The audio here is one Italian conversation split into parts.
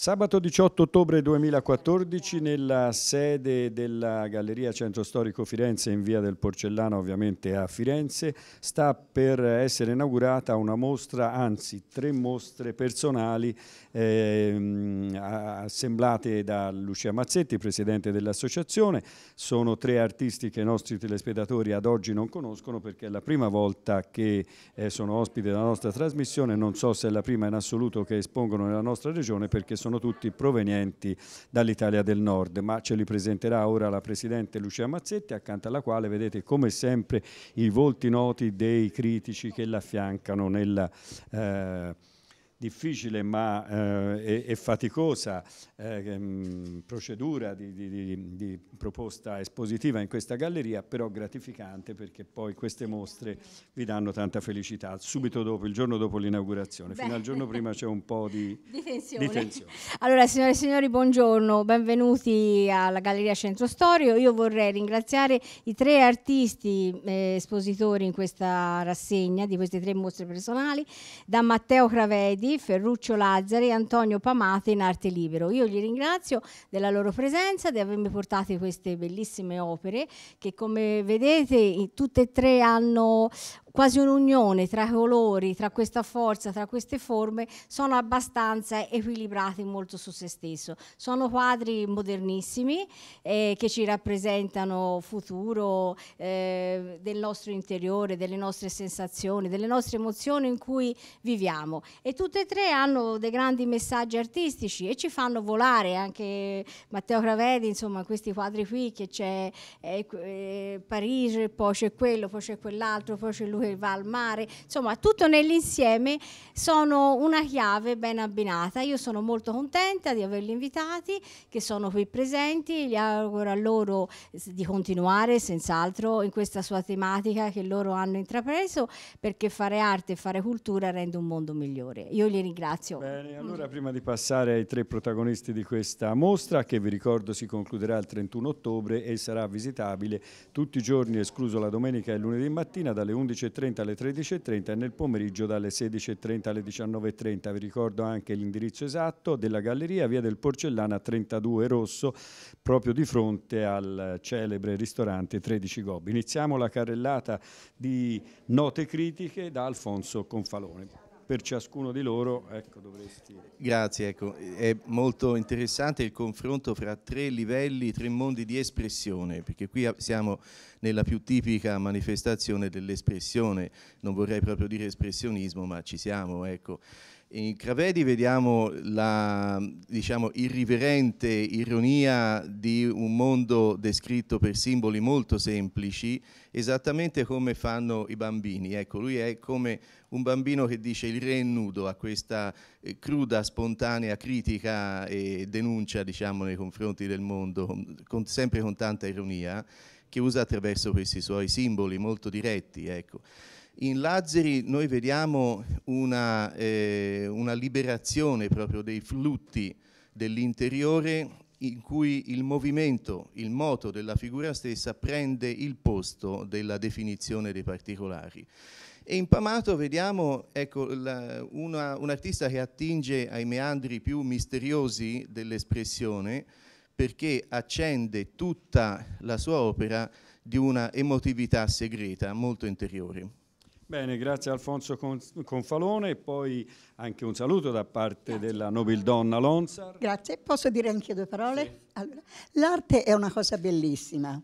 Sabato 18 ottobre 2014 nella sede della Galleria Centro Storico Firenze in via del Porcellano ovviamente a Firenze sta per essere inaugurata una mostra, anzi tre mostre personali eh, assemblate da Lucia Mazzetti, presidente dell'associazione. Sono tre artisti che i nostri telespedatori ad oggi non conoscono perché è la prima volta che eh, sono ospiti della nostra trasmissione, non so se è la prima in assoluto che espongono nella nostra regione perché sono sono tutti provenienti dall'Italia del Nord, ma ce li presenterà ora la Presidente Lucia Mazzetti, accanto alla quale vedete come sempre i volti noti dei critici che l'affiancano nella... Eh, difficile ma eh, e, e, faticosa eh, ehm, procedura di, di, di, proposta espositiva in questa galleria, però gratificante perché poi queste mostre vi danno tanta felicità. Subito dopo, il giorno dopo l'inaugurazione, fino al giorno prima c'è un po' di, di, tensione. di tensione. Allora, signore e signori, buongiorno, benvenuti alla Galleria Centro Storio. Io vorrei ringraziare i tre artisti eh, espositori in questa rassegna di queste tre mostre personali, da Matteo Cravedi, Guidi, Ferruccio Lazzari e Antonio Pamate in Arte Libero. Io li ringrazio della loro presenza, di avermi portato queste bellissime opere che come vedete tutte e tre hanno quasi un'unione tra i colori, tra questa forza, tra queste forme, sono abbastanza equilibrati molto su se stesso. Sono quadri modernissimi eh, che ci rappresentano futuro eh, del nostro interiore, delle nostre sensazioni, delle nostre emozioni in cui viviamo. E tutte e tre hanno dei grandi messaggi artistici e ci fanno volare anche Matteo Cravedi, insomma, questi quadri qui che c'è eh, eh Parigi, poi c'è quello, poi c'è quell'altro, poi c'è l'unico lui va al mare, insomma tutto nell'insieme sono una chiave ben abbinata. Io sono molto contenta di averli invitati, che sono qui presenti, gli auguro a loro di continuare senz'altro in questa sua tematica che loro hanno intrapreso, perché fare arte e fare cultura rende un mondo migliore. Io li ringrazio. Bene, allora prima di passare ai tre protagonisti di questa mostra, che vi ricordo si concluderà il 31 ottobre e sarà visitabile tutti i giorni, escluso la domenica e lunedì mattina, dalle 11.30 11.30 alle 13.30 e nel pomeriggio dalle 16.30 alle 19.30. Vi ricordo anche l'indirizzo esatto della galleria, via del Porcellana 32 Rosso, proprio di fronte al celebre ristorante 13 Gobbi. Iniziamo la carrellata di note critiche da Alfonso Confalone per ciascuno di loro ecco, dovresti... Grazie, ecco. è molto interessante il confronto fra tre livelli, tre mondi di espressione, perché qui siamo nella più tipica manifestazione dell'espressione, non vorrei proprio dire espressionismo, ma ci siamo. Ecco. In Cravedi vediamo la diciamo, irriverente ironia di un mondo descritto per simboli molto semplici, esattamente come fanno i bambini. Ecco, lui è come un bambino che dice il re è nudo a questa eh, cruda, spontanea critica e denuncia diciamo, nei confronti del mondo, con, sempre con tanta ironia, che usa attraverso questi suoi simboli molto diretti. Ecco. In Lazzari noi vediamo una, eh, una liberazione proprio dei flutti dell'interiore in cui il movimento, il moto della figura stessa prende il posto della definizione dei particolari. E in Pamato vediamo ecco, la, una, un artista che attinge ai meandri più misteriosi dell'espressione perché accende tutta la sua opera di una emotività segreta molto interiore. Bene, grazie Alfonso Confalone e poi anche un saluto da parte grazie. della nobildonna Lonsar. Grazie, posso dire anche due parole? Sì. Allora, l'arte è una cosa bellissima.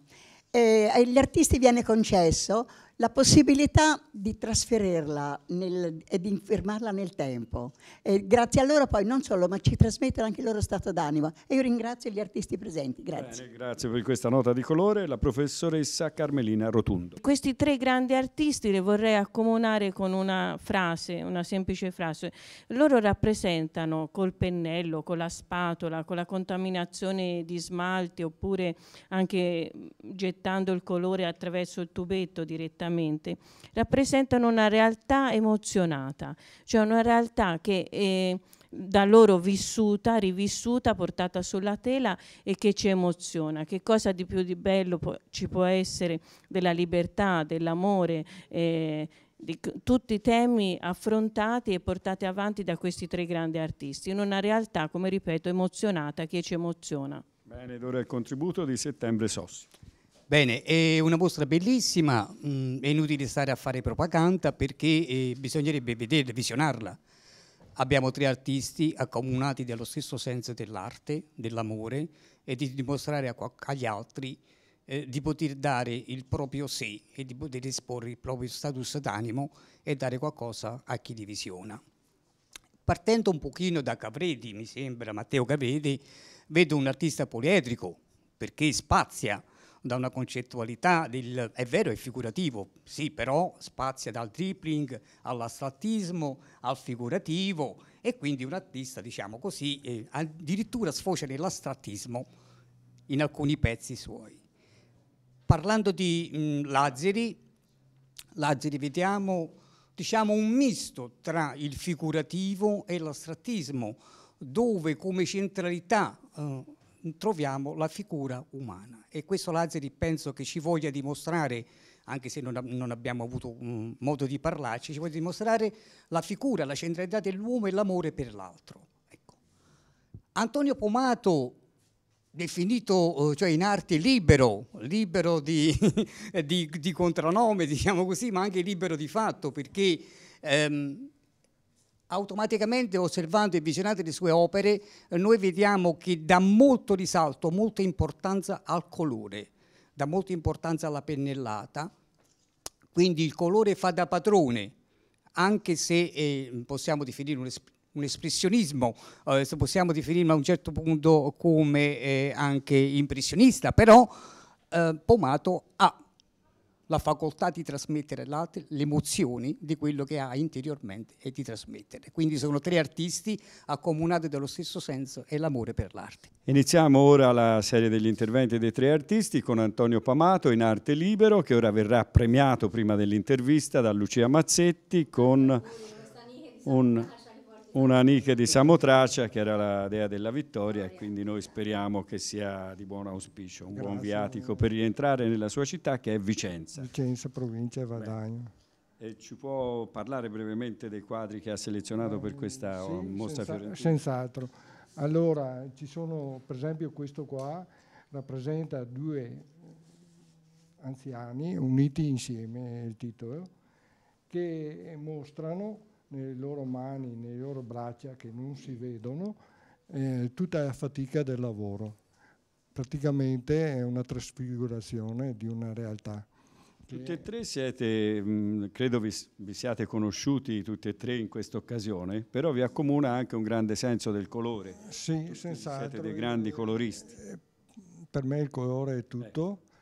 Eh, agli artisti viene concesso la possibilità di trasferirla nel, e di fermarla nel tempo. E grazie a loro poi non solo, ma ci trasmettono anche il loro stato d'animo. E io ringrazio gli artisti presenti. Grazie. Bene, grazie per questa nota di colore, la professoressa Carmelina Rotundo. Questi tre grandi artisti le vorrei accomunare con una frase, una semplice frase. Loro rappresentano col pennello, con la spatola, con la contaminazione di smalti oppure anche gettando il colore attraverso il tubetto direttamente completamente, rappresentano una realtà emozionata, cioè una realtà che è da loro vissuta, rivissuta, portata sulla tela e che ci emoziona. Che cosa di più di bello ci può essere della libertà, dell'amore, eh, di tutti i temi affrontati e portati avanti da questi tre grandi artisti, in una realtà, come ripeto, emozionata, che ci emoziona. Bene, ora il contributo di Settembre Sossi. Bene, è una mostra bellissima, mm, è inutile stare a fare propaganda perché eh, bisognerebbe vedere, visionarla. Abbiamo tre artisti accomunati dallo stesso senso dell'arte, dell'amore e di dimostrare agli altri eh, di poter dare il proprio sé e di poter esporre il proprio status d'animo e dare qualcosa a chi li visiona. Partendo un pochino da Cavredi, mi sembra, Matteo Cavredi, vedo un artista poliedrico perché spazia da una concettualità, del, è vero, è figurativo, sì, però spazia dal tripling all'astrattismo, al figurativo e quindi un artista, diciamo così, eh, addirittura sfocia nell'astrattismo in alcuni pezzi suoi. Parlando di mh, mm, Lazzari, Lazzeri vediamo diciamo, un misto tra il figurativo e l'astrattismo, dove come centralità eh, troviamo la figura umana e questo Lazzari penso che ci voglia dimostrare anche se non, non abbiamo avuto um, modo di parlarci, ci voglia dimostrare la figura, la centralità dell'uomo e l'amore per l'altro. Ecco. Antonio Pomato, definito eh, cioè in arte libero, libero di, di, di, contranome, diciamo così, ma anche libero di fatto, perché ehm, automaticamente osservando e visionando le sue opere, eh, noi vediamo che dà molto risalto, molta importanza al colore, dà molta importanza alla pennellata, quindi il colore fa da padrone, anche se eh, possiamo definire un, es un espressionismo, eh, possiamo definirlo a un certo punto come eh, anche impressionista, però eh, Pomato ha la facoltà di trasmettere le emozioni di quello che ha interiormente e di trasmettere. Quindi sono tre artisti accomunati dallo stesso senso e l'amore per l'arte. Iniziamo ora la serie degli interventi dei tre artisti con Antonio Pamato in Arte Libero che ora verrà premiato prima dell'intervista da Lucia Mazzetti con un una amica di Samotracia che era la dea della vittoria e quindi noi speriamo che sia di buon auspicio, un Grazie. buon viatico per rientrare nella sua città che è Vicenza. Vicenza, provincia di Vadagno. E ci può parlare brevemente dei quadri che ha selezionato per questa sì, mostra senza, fiorentina? Senz'altro. Allora, ci sono, per esempio questo qua rappresenta due anziani uniti insieme, è il titolo, eh, che mostrano nelle loro mani, nelle loro braccia che non si vedono, eh, tutta la fatica del lavoro. Praticamente è una trasfigurazione di una realtà. Tutti e tre siete, credo vi, siate conosciuti tutti e tre in questa occasione, però vi accomuna anche un grande senso del colore. Sì, tutti senz'altro. Siete dei grandi coloristi. Eh, per me il colore è tutto, eh.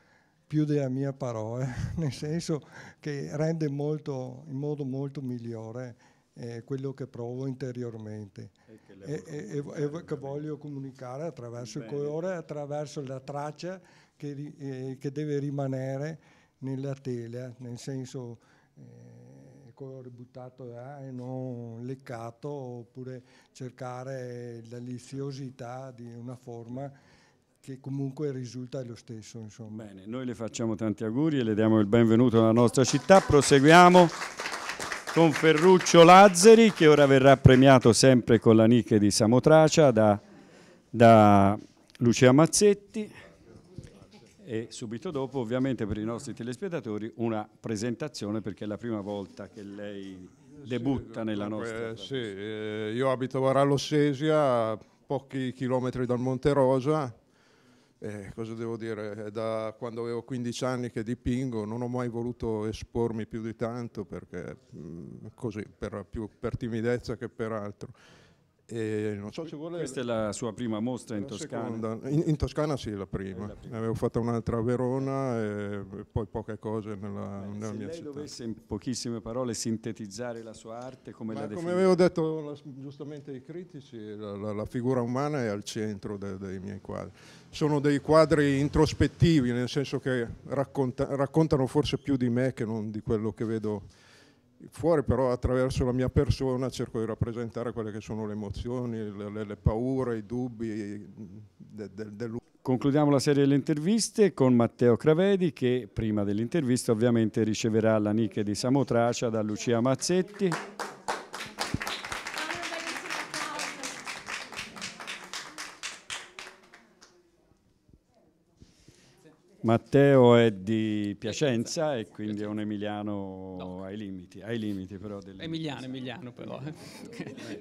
più della mia parola, nel senso che rende molto, in modo molto migliore eh, quello che provo interiormente e che, e, e, che voglio comunicare attraverso Bene. il colore, attraverso la traccia che, eh, che, deve rimanere nella tela, nel senso eh, il colore buttato là e non leccato, oppure cercare la liziosità di una forma che comunque risulta lo stesso. Insomma. Bene, noi le facciamo tanti auguri e le diamo il benvenuto alla nostra città, proseguiamo con Ferruccio Lazzeri che ora verrà premiato sempre con la nicchia di Samotracia da, da Lucia Mazzetti e subito dopo ovviamente per i nostri telespettatori una presentazione perché è la prima volta che lei debutta sì, nella nostra... Eh, sì, io abito a Varallo Sesia, pochi chilometri dal Monte Rosa eh, cosa devo dire, da quando avevo 15 anni che dipingo, non ho mai voluto espormi più di tanto perché, mh, mm, così, per, più per timidezza che per altro. E eh, non so se vuole... Questa è la sua prima mostra in Toscana? In, in, Toscana sì, la prima. la prima. Avevo fatto un'altra a Verona e poi poche cose nella, Bene, nella mia città. Se lei dovesse in pochissime parole sintetizzare la sua arte, come Ma la definisce? Come avevo detto la, giustamente ai critici, la, la, la, figura umana è al centro de, dei miei quadri. Sono dei quadri introspettivi, nel senso che racconta, raccontano forse più di me che non di quello che vedo fuori però attraverso la mia persona cerco di rappresentare quelle che sono le emozioni, le, le, le paure, i dubbi de, de, de... Concludiamo la serie delle interviste con Matteo Cravedi che prima dell'intervista ovviamente riceverà la nicchia di Samotracia da Lucia Mazzetti. Matteo è di Piacenza e quindi è un emiliano ai limiti, ai limiti però. Emiliano, emiliano però,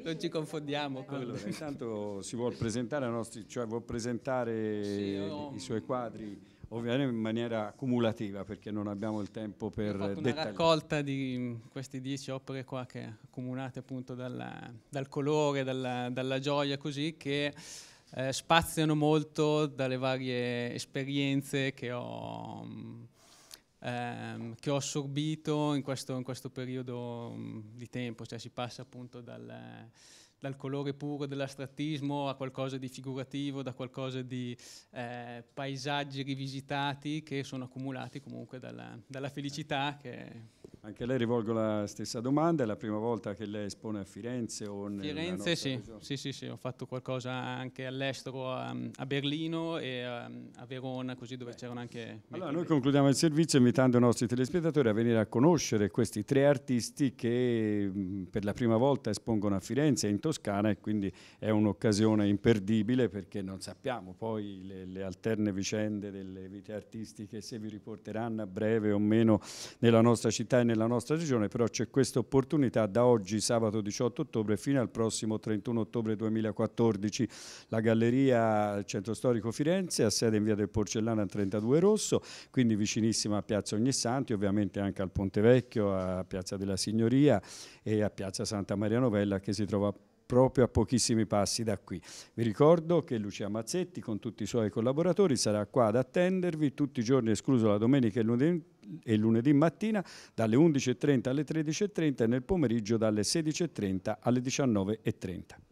non ci confondiamo. Con... Allora, intanto si vuole presentare, nostri, cioè vuol presentare sì, io... i suoi quadri ovviamente in maniera cumulativa perché non abbiamo il tempo per dettagliare. una raccolta di queste dieci opere qua che accumulate appunto dalla, dal colore, dalla, dalla gioia così che eh, spaziano molto dalle varie esperienze che ho, mm, ehm, che ho assorbito in questo, in questo, periodo mm, di tempo, cioè si passa appunto dal dal colore puro dell'astrattismo a qualcosa di figurativo, da qualcosa di eh, paesaggi rivisitati che sono accumulati comunque dalla, dalla felicità. Anche a lei rivolgo la stessa domanda, è la prima volta che lei espone a Firenze o in Firenze sì. sì, sì, sì, ho fatto qualcosa anche all'estero a, ehm, a Berlino e a, ehm, a, Verona, così dove c'erano anche... Allora noi concludiamo il servizio invitando i nostri telespettatori a venire a conoscere questi tre artisti che mh, mm, per la prima volta espongono a Firenze e in Toscana Toscana e quindi è un'occasione imperdibile perché non sappiamo poi le, le, alterne vicende delle vite artistiche se vi riporteranno a breve o meno nella nostra città e nella nostra regione, però c'è questa opportunità da oggi sabato 18 ottobre fino al prossimo 31 ottobre 2014. La Galleria Centro Storico Firenze ha sede in via del Porcellana 32 Rosso, quindi vicinissima a Piazza Ognissanti, ovviamente anche al Ponte Vecchio, a Piazza della Signoria e a Piazza Santa Maria Novella che si trova proprio a pochissimi passi da qui. Vi ricordo che Lucia Mazzetti con tutti i suoi collaboratori sarà qua ad attendervi tutti i giorni, escluso la domenica e lunedì, e lunedì mattina, dalle 11.30 alle 13.30 e nel pomeriggio dalle 16.30 alle 19.30.